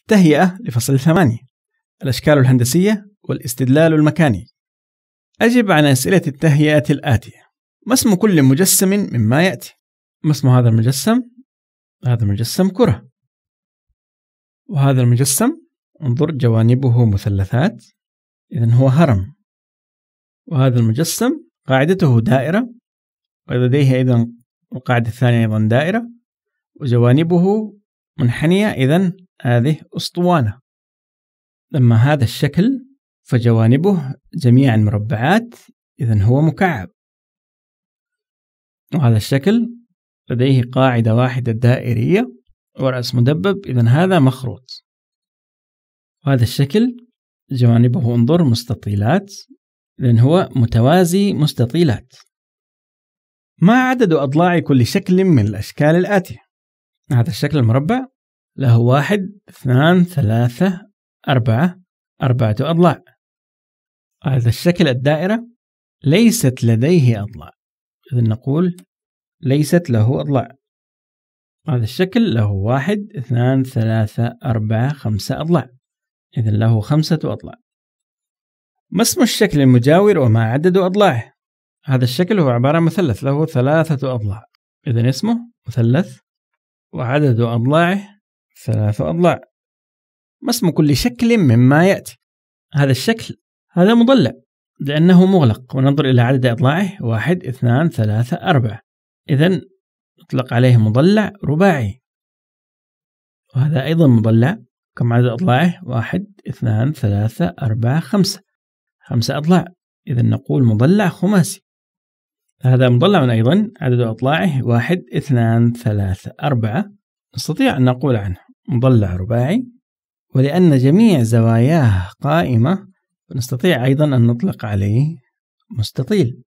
التهيئة لفصل ثمانية الأشكال الهندسية والاستدلال المكاني أجب عن أسئلة التهيئة الآتية ما اسم كل مجسم مما يأتي؟ ما اسم هذا المجسم؟ هذا المجسم كرة وهذا المجسم انظر جوانبه مثلثات إذا هو هرم وهذا المجسم قاعدته دائرة ولديه أيضا القاعدة الثانية أيضا دائرة وجوانبه منحنية إذا هذه أسطوانة لما هذا الشكل فجوانبه جميعا مربعات إذا هو مكعب وهذا الشكل لديه قاعدة واحدة دائرية ورأس مدبب إذا هذا مخروط وهذا الشكل جوانبه انظر مستطيلات لأن هو متوازي مستطيلات ما عدد أضلاع كل شكل من الأشكال الآتية هذا الشكل المربع له واحد اثنان ثلاثة أربعة أربعة أضلاع هذا الشكل الدائرة ليست لديه أضلاع إذا نقول ليست له أضلاع هذا الشكل له واحد اثنان ثلاثة أربعة خمسة أضلاع إذا له خمسة أضلاع ما اسم الشكل المجاور وما عدد أضلاعه؟ هذا الشكل هو عبارة عن مثلث له ثلاثة أضلاع إذا اسمه مثلث وعدد أضلاعه ثلاث أضلاع ما اسم كل شكل مما يأتي هذا الشكل هذا مضلع لأنه مغلق وننظر إلى عدد أضلاعه واحد اثنان ثلاثة أربعة إذا نطلق عليه مضلع رباعي وهذا أيضا مضلع كم عدد أضلاعه واحد اثنان ثلاثة أربعة خمسة خمسة أضلاع إذا نقول مضلع خماسي هذا مضلع أيضا عدد أضلاعه واحد اثنان ثلاثة أربعة نستطيع أن نقول عنه مضلع رباعي ولأن جميع زواياه قائمة نستطيع أيضا أن نطلق عليه مستطيل